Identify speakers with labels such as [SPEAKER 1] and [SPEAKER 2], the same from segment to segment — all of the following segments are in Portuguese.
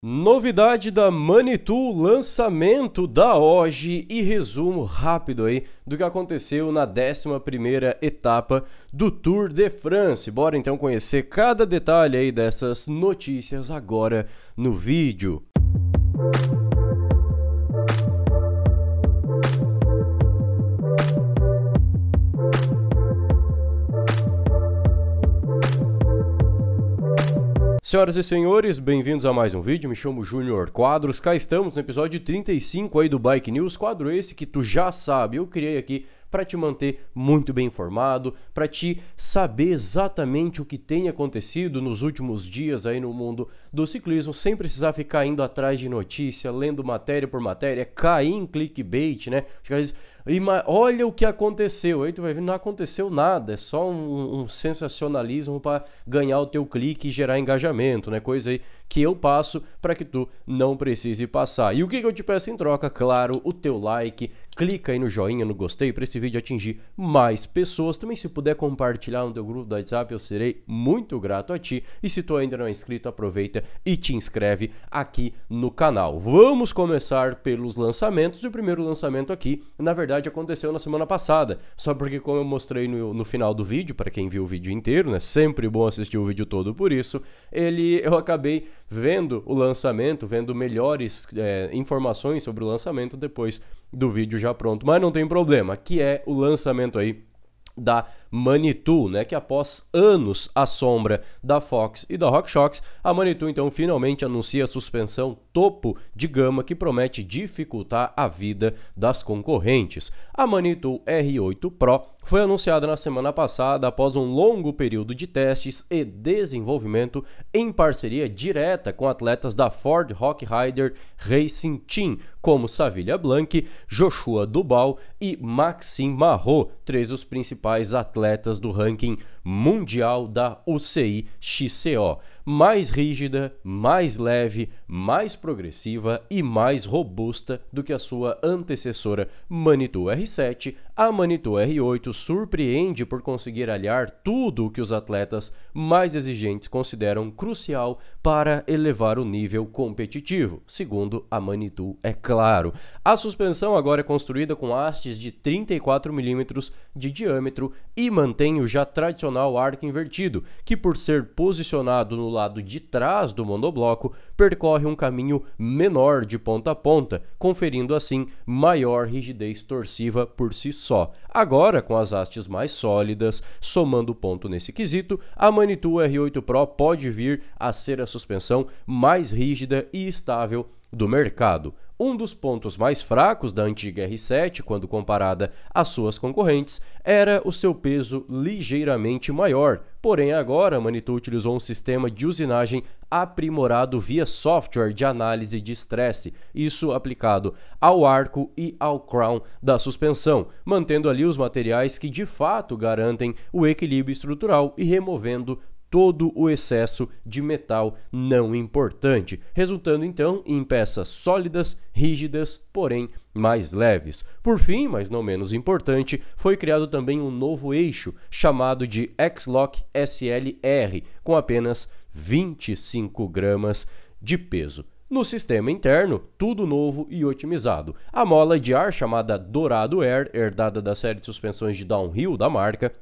[SPEAKER 1] Novidade da Manitou, lançamento da hoje e resumo rápido aí do que aconteceu na 11 etapa do Tour de France. Bora então conhecer cada detalhe aí dessas notícias agora no vídeo. Música Senhoras e senhores, bem-vindos a mais um vídeo, me chamo Júnior Quadros, cá estamos no episódio 35 aí do Bike News, quadro esse que tu já sabe, eu criei aqui para te manter muito bem informado, para te saber exatamente o que tem acontecido nos últimos dias aí no mundo do ciclismo, sem precisar ficar indo atrás de notícia, lendo matéria por matéria, cair em clickbait, né? Porque às vezes olha o que aconteceu. Aí tu vai ver, não aconteceu nada, é só um, um sensacionalismo para ganhar o teu clique e gerar engajamento, né? Coisa aí que eu passo para que tu não precise passar. E o que, que eu te peço em troca? Claro, o teu like, clica aí no joinha, no gostei, para esse vídeo atingir mais pessoas. Também se puder compartilhar no teu grupo do WhatsApp, eu serei muito grato a ti. E se tu ainda não é inscrito, aproveita e te inscreve aqui no canal. Vamos começar pelos lançamentos. O primeiro lançamento aqui, na verdade, aconteceu na semana passada. Só porque, como eu mostrei no, no final do vídeo, para quem viu o vídeo inteiro, né? Sempre bom assistir o vídeo todo por isso. Ele, eu acabei vendo o lançamento, vendo melhores é, informações sobre o lançamento depois do vídeo já pronto. Mas não tem problema, que é o lançamento aí da Manitou, né? Que após anos à sombra da Fox e da RockShox, a Manitou então finalmente anuncia a suspensão topo de gama que promete dificultar a vida das concorrentes. A Manitou R8 Pro foi anunciada na semana passada após um longo período de testes e desenvolvimento em parceria direta com atletas da Ford Rock Rider Racing Team, como Savilha Blanc, Joshua Dubal e Maxim Marro, três dos principais atletas atletas do ranking mundial da UCI XCO mais rígida, mais leve, mais progressiva e mais robusta do que a sua antecessora Manitou R7, a Manitou R8 surpreende por conseguir aliar tudo o que os atletas mais exigentes consideram crucial para elevar o nível competitivo, segundo a Manitou, é claro. A suspensão agora é construída com hastes de 34 mm de diâmetro e mantém o já tradicional arco invertido, que por ser posicionado no lado de trás do monobloco percorre um caminho menor de ponta a ponta, conferindo assim maior rigidez torsiva por si só. Agora, com as hastes mais sólidas, somando ponto nesse quesito, a Manitou R8 Pro pode vir a ser a suspensão mais rígida e estável do mercado. Um dos pontos mais fracos da antiga R7, quando comparada às suas concorrentes, era o seu peso ligeiramente maior. Porém, agora a Manitou utilizou um sistema de usinagem aprimorado via software de análise de estresse, isso aplicado ao arco e ao crown da suspensão, mantendo ali os materiais que de fato garantem o equilíbrio estrutural e removendo todo o excesso de metal não importante, resultando então em peças sólidas, rígidas, porém mais leves. Por fim, mas não menos importante, foi criado também um novo eixo chamado de X-Lock SLR, com apenas 25 gramas de peso. No sistema interno, tudo novo e otimizado. A mola de ar chamada Dourado Air, herdada da série de suspensões de downhill da marca,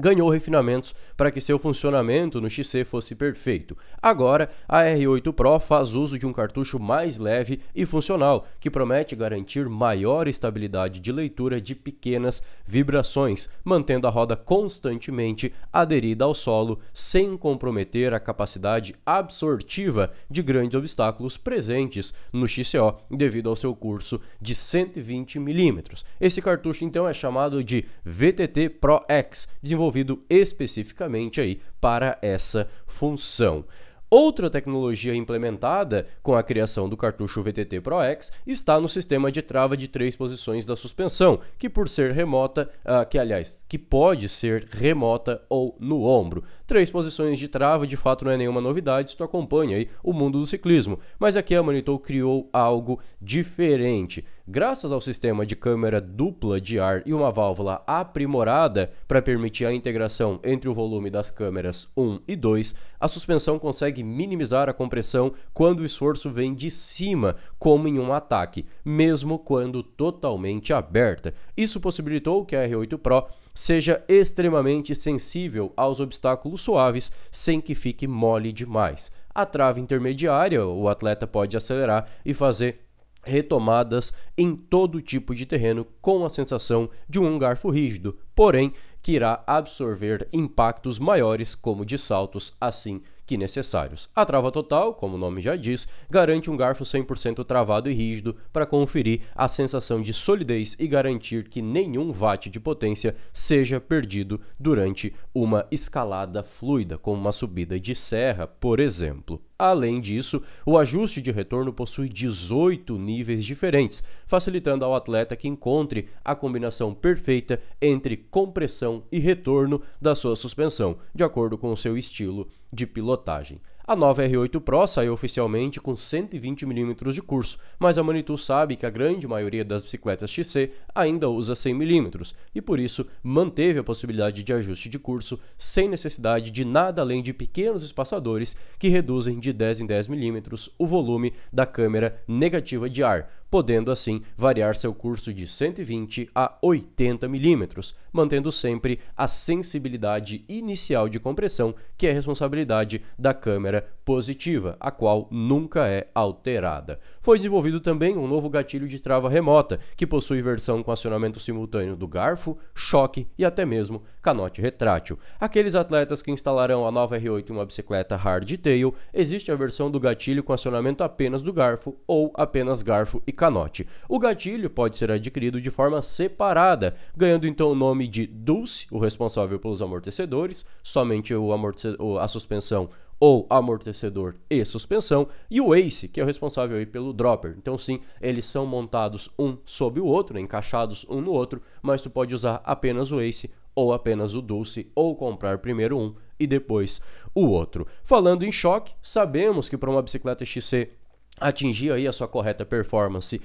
[SPEAKER 1] ganhou refinamentos para que seu funcionamento no XC fosse perfeito. Agora, a R8 Pro faz uso de um cartucho mais leve e funcional, que promete garantir maior estabilidade de leitura de pequenas vibrações, mantendo a roda constantemente aderida ao solo, sem comprometer a capacidade absortiva de grandes obstáculos presentes no XCO devido ao seu curso de 120 mm. Esse cartucho então é chamado de VTT Pro X, desenvolvido desenvolvido especificamente aí para essa função. Outra tecnologia implementada com a criação do cartucho VTT Pro-X está no sistema de trava de três posições da suspensão, que por ser remota, uh, que aliás, que pode ser remota ou no ombro. Três posições de trava de fato não é nenhuma novidade se tu acompanha aí o mundo do ciclismo, mas aqui a Manitou criou algo diferente. Graças ao sistema de câmera dupla de ar e uma válvula aprimorada para permitir a integração entre o volume das câmeras 1 e 2, a suspensão consegue minimizar a compressão quando o esforço vem de cima, como em um ataque, mesmo quando totalmente aberta. Isso possibilitou que a R8 Pro Seja extremamente sensível aos obstáculos suaves sem que fique mole demais. A trave intermediária, o atleta pode acelerar e fazer retomadas em todo tipo de terreno com a sensação de um garfo rígido, porém que irá absorver impactos maiores como de saltos assim que necessários. A trava total, como o nome já diz, garante um garfo 100% travado e rígido para conferir a sensação de solidez e garantir que nenhum watt de potência seja perdido durante uma escalada fluida, como uma subida de serra, por exemplo. Além disso, o ajuste de retorno possui 18 níveis diferentes, facilitando ao atleta que encontre a combinação perfeita entre compressão e retorno da sua suspensão, de acordo com o seu estilo de pilotagem. A nova R8 Pro saiu oficialmente com 120mm de curso, mas a Manitou sabe que a grande maioria das bicicletas XC ainda usa 100mm e por isso manteve a possibilidade de ajuste de curso sem necessidade de nada além de pequenos espaçadores que reduzem de 10 em 10mm o volume da câmera negativa de ar, podendo assim variar seu curso de 120 a 80 milímetros, mantendo sempre a sensibilidade inicial de compressão, que é responsabilidade da câmera positiva, a qual nunca é alterada. Foi desenvolvido também um novo gatilho de trava remota, que possui versão com acionamento simultâneo do garfo, choque e até mesmo canote retrátil. Aqueles atletas que instalarão a nova R8 em uma bicicleta hardtail, existe a versão do gatilho com acionamento apenas do garfo ou apenas garfo e canote. O gatilho pode ser adquirido de forma separada, ganhando então o nome de Dulce, o responsável pelos amortecedores, somente o amortecedor, a suspensão ou amortecedor e suspensão, e o ACE, que é o responsável aí pelo dropper. Então sim, eles são montados um sobre o outro, encaixados um no outro, mas tu pode usar apenas o ACE ou apenas o Dulce, ou comprar primeiro um e depois o outro. Falando em choque, sabemos que para uma bicicleta XC atingir aí a sua correta performance uh,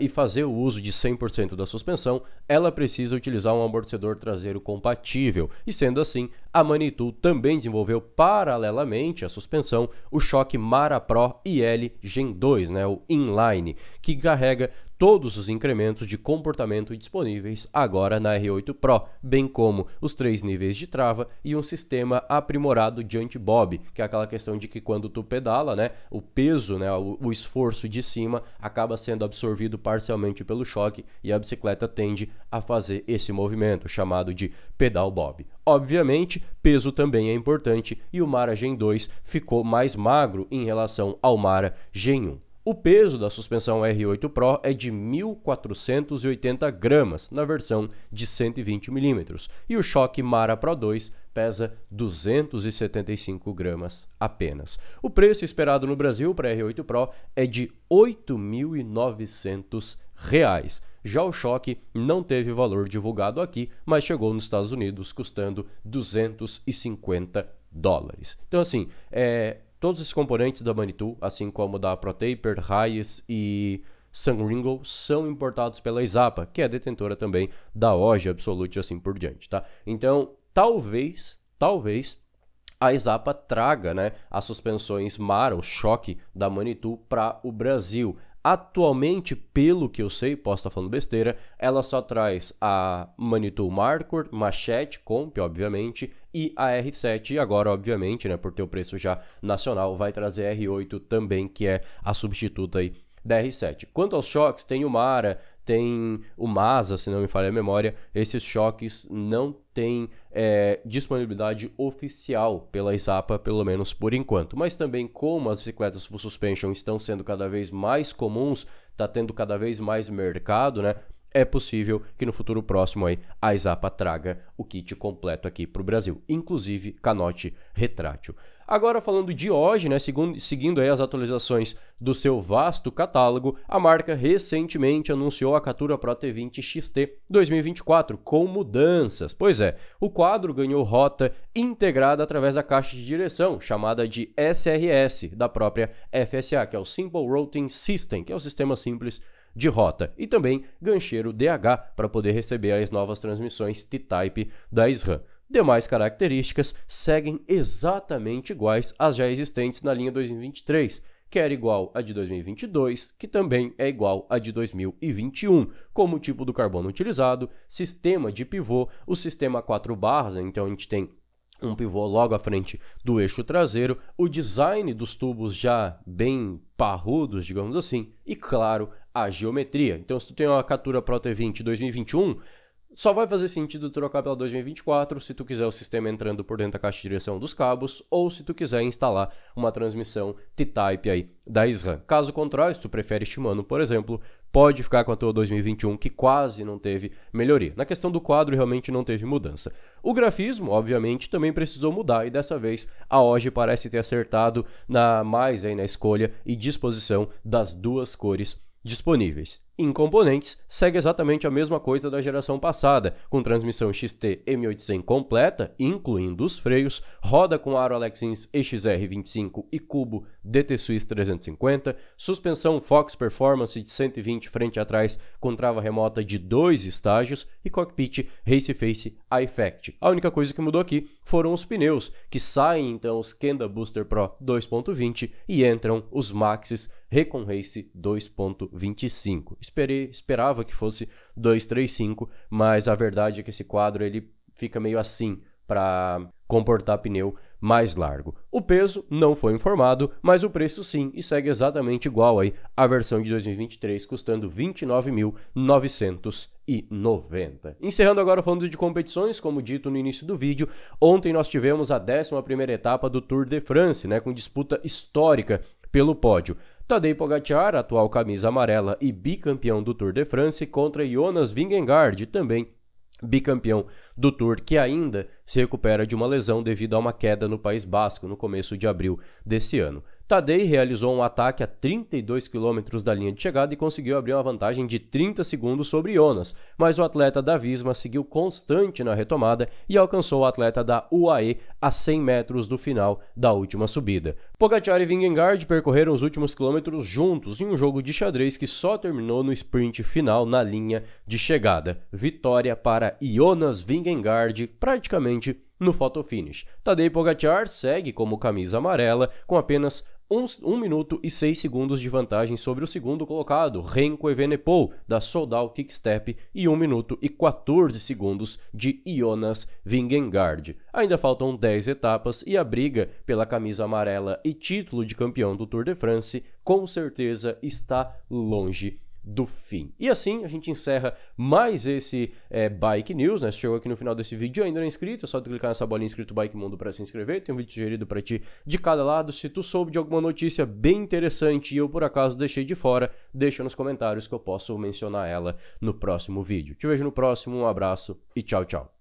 [SPEAKER 1] e fazer o uso de 100% da suspensão, ela precisa utilizar um amortecedor traseiro compatível. E sendo assim, a Manitou também desenvolveu paralelamente à suspensão o choque Mara Pro IL Gen 2, né, o inline, que carrega todos os incrementos de comportamento disponíveis agora na R8 Pro, bem como os três níveis de trava e um sistema aprimorado de anti-bob, que é aquela questão de que quando tu pedala, né, o peso, né, o, o esforço de cima acaba sendo absorvido parcialmente pelo choque e a bicicleta tende a fazer esse movimento chamado de pedal bob. Obviamente, peso também é importante e o Mara Gen 2 ficou mais magro em relação ao Mara Gen 1. O peso da suspensão R8 Pro é de 1.480 gramas na versão de 120 mm e o choque Mara Pro 2 pesa 275 gramas apenas. O preço esperado no Brasil para a R8 Pro é de R$ 8.900. Já o choque não teve valor divulgado aqui, mas chegou nos Estados Unidos custando 250 dólares. Então, assim, é, todos os componentes da Manitou, assim como da ProTaper, Hayes e Sangringo, são importados pela Izapa, que é detentora também da Oja Absolute, assim por diante, tá? Então, talvez, talvez a Isapa traga né, as suspensões Mara, o choque da Manitou, para o Brasil. Atualmente, pelo que eu sei, posso estar falando besteira, ela só traz a Manitou Markor, Machete, Comp, obviamente, e a R7. E agora, obviamente, né, por ter o preço já nacional, vai trazer a R8 também, que é a substituta aí da R7. Quanto aos choques, tem o Mara, tem o Maza, se não me falha a memória. Esses choques não têm é, disponibilidade oficial pela ISAPA, pelo menos por enquanto. Mas também, como as bicicletas full suspension estão sendo cada vez mais comuns, está tendo cada vez mais mercado, né? é possível que no futuro próximo aí, a Zapa traga o kit completo aqui para o Brasil, inclusive canote retrátil. Agora falando de hoje, né, segundo, seguindo as atualizações do seu vasto catálogo, a marca recentemente anunciou a Catura Pro T20 XT 2024 com mudanças. Pois é, o quadro ganhou rota integrada através da caixa de direção, chamada de SRS, da própria FSA, que é o Simple Routing System, que é o sistema simples de rota e também gancheiro DH para poder receber as novas transmissões T-Type da SRAM. Demais características seguem exatamente iguais às já existentes na linha 2023, que era igual à de 2022, que também é igual à de 2021, como o tipo do carbono utilizado, sistema de pivô, o sistema 4 barras, né, então a gente tem um pivô logo à frente do eixo traseiro, o design dos tubos já bem parrudos, digamos assim, e claro, a geometria. Então, se tu tem uma Catura Pro T20 2021, só vai fazer sentido trocar pela 2024 se tu quiser o sistema entrando por dentro da caixa de direção dos cabos ou se tu quiser instalar uma transmissão T-Type aí da SRAM. Caso contrário, se tu prefere Shimano, por exemplo, pode ficar com a tua 2021 que quase não teve melhoria. Na questão do quadro realmente não teve mudança. O grafismo, obviamente, também precisou mudar e dessa vez a OG parece ter acertado na mais aí na escolha e disposição das duas cores disponíveis. Em componentes, segue exatamente a mesma coisa da geração passada, com transmissão XT M800 completa, incluindo os freios, roda com aro Alexins EXR25 e cubo DT Swiss 350, suspensão Fox Performance de 120 frente atrás, com trava remota de dois estágios e cockpit Race Face iFact. A única coisa que mudou aqui foram os pneus, que saem então os Kenda Booster Pro 2.20 e entram os Maxis Recon Race 2.25 esperei, esperava que fosse 235, mas a verdade é que esse quadro ele fica meio assim para comportar pneu mais largo. O peso não foi informado, mas o preço sim, e segue exatamente igual aí a versão de 2023, custando 29.990. Encerrando agora falando de competições, como dito no início do vídeo, ontem nós tivemos a 11ª etapa do Tour de France, né, com disputa histórica pelo pódio. Tadej Pogacar, atual camisa amarela e bicampeão do Tour de France, contra Jonas Vingegaard, também bicampeão do Tour, que ainda se recupera de uma lesão devido a uma queda no País Basco no começo de abril desse ano. Tadei realizou um ataque a 32 km da linha de chegada e conseguiu abrir uma vantagem de 30 segundos sobre Jonas, mas o atleta da Visma seguiu constante na retomada e alcançou o atleta da UAE a 100 metros do final da última subida. Pogacar e Vingegaard percorreram os últimos quilômetros juntos em um jogo de xadrez que só terminou no sprint final na linha de chegada. Vitória para Jonas Vingegaard, praticamente no photo finish. Tadei Pogacar segue como camisa amarela com apenas 1 um, um minuto e 6 segundos de vantagem sobre o segundo colocado, Renko Evenepoel, da Soldal Kickstep, e 1 um minuto e 14 segundos de Jonas Vingegaard. Ainda faltam 10 etapas e a briga pela camisa amarela e título de campeão do Tour de France com certeza está longe do fim. E assim a gente encerra mais esse é, Bike News, né? Você chegou aqui no final desse vídeo ainda não é inscrito, é só clicar nessa bolinha inscrito Bike Mundo para se inscrever. Tem um vídeo sugerido para ti de cada lado. Se tu soube de alguma notícia bem interessante e eu por acaso deixei de fora, deixa nos comentários que eu posso mencionar ela no próximo vídeo. Te vejo no próximo, um abraço e tchau, tchau.